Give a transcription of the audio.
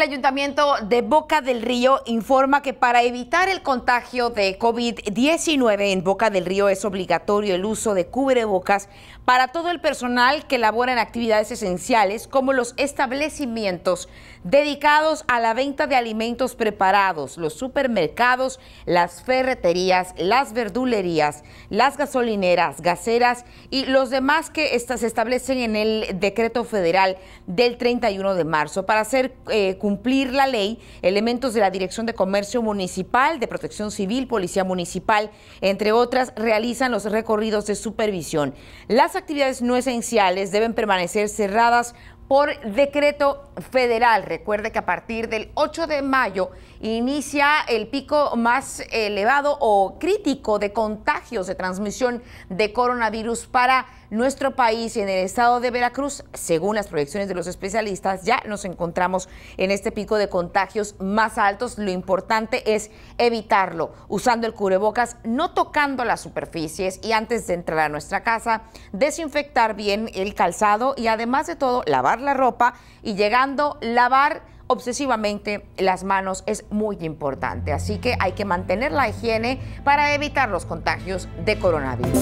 El Ayuntamiento de Boca del Río informa que para evitar el contagio de COVID-19 en Boca del Río es obligatorio el uso de cubrebocas para todo el personal que labora en actividades esenciales como los establecimientos dedicados a la venta de alimentos preparados, los supermercados, las ferreterías, las verdulerías, las gasolineras, gaseras y los demás que se establecen en el decreto federal del 31 de marzo para ser eh, cumplir la ley, elementos de la Dirección de Comercio Municipal, de Protección Civil, Policía Municipal, entre otras, realizan los recorridos de supervisión. Las actividades no esenciales deben permanecer cerradas por decreto federal. Recuerde que a partir del 8 de mayo inicia el pico más elevado o crítico de contagios de transmisión de coronavirus para nuestro país y en el estado de Veracruz, según las proyecciones de los especialistas, ya nos encontramos en este pico de contagios más altos. Lo importante es evitarlo, usando el cubrebocas, no tocando las superficies y antes de entrar a nuestra casa, desinfectar bien el calzado y además de todo, lavar la ropa y llegando lavar obsesivamente las manos es muy importante. Así que hay que mantener la higiene para evitar los contagios de coronavirus.